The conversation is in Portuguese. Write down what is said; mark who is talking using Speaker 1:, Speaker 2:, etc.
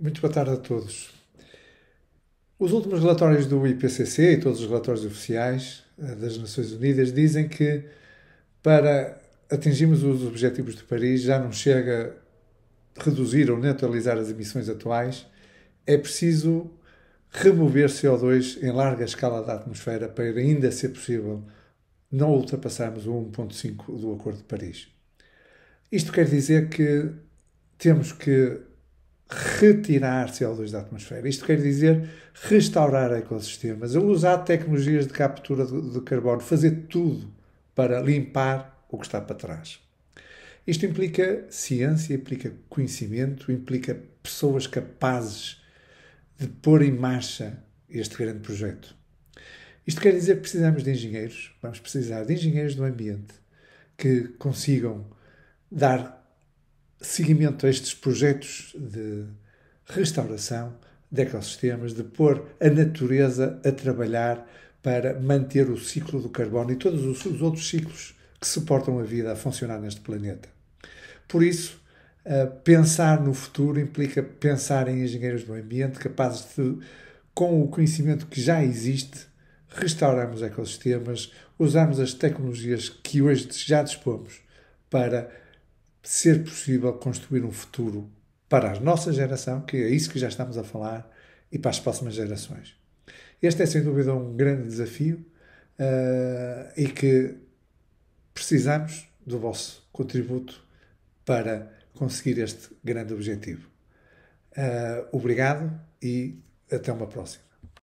Speaker 1: Muito boa tarde a todos. Os últimos relatórios do IPCC e todos os relatórios oficiais eh, das Nações Unidas dizem que para atingirmos os objetivos de Paris já não chega reduzir ou neutralizar as emissões atuais, é preciso remover CO2 em larga escala da atmosfera para ainda ser possível não ultrapassarmos o 1.5 do Acordo de Paris. Isto quer dizer que temos que retirar CO2 da atmosfera. Isto quer dizer restaurar ecossistemas, usar tecnologias de captura de carbono, fazer tudo para limpar o que está para trás. Isto implica ciência, implica conhecimento, implica pessoas capazes de pôr em marcha este grande projeto. Isto quer dizer que precisamos de engenheiros, vamos precisar de engenheiros do ambiente que consigam dar seguimento a estes projetos de restauração de ecossistemas, de pôr a natureza a trabalhar para manter o ciclo do carbono e todos os outros ciclos que suportam a vida a funcionar neste planeta. Por isso, eh, pensar no futuro implica pensar em engenheiros do ambiente capazes de, com o conhecimento que já existe, restaurarmos ecossistemas, usarmos as tecnologias que hoje já dispomos para ser possível construir um futuro para a nossa geração, que é isso que já estamos a falar, e para as próximas gerações. Este é sem dúvida um grande desafio uh, e que precisamos do vosso contributo para conseguir este grande objetivo. Uh, obrigado e até uma próxima.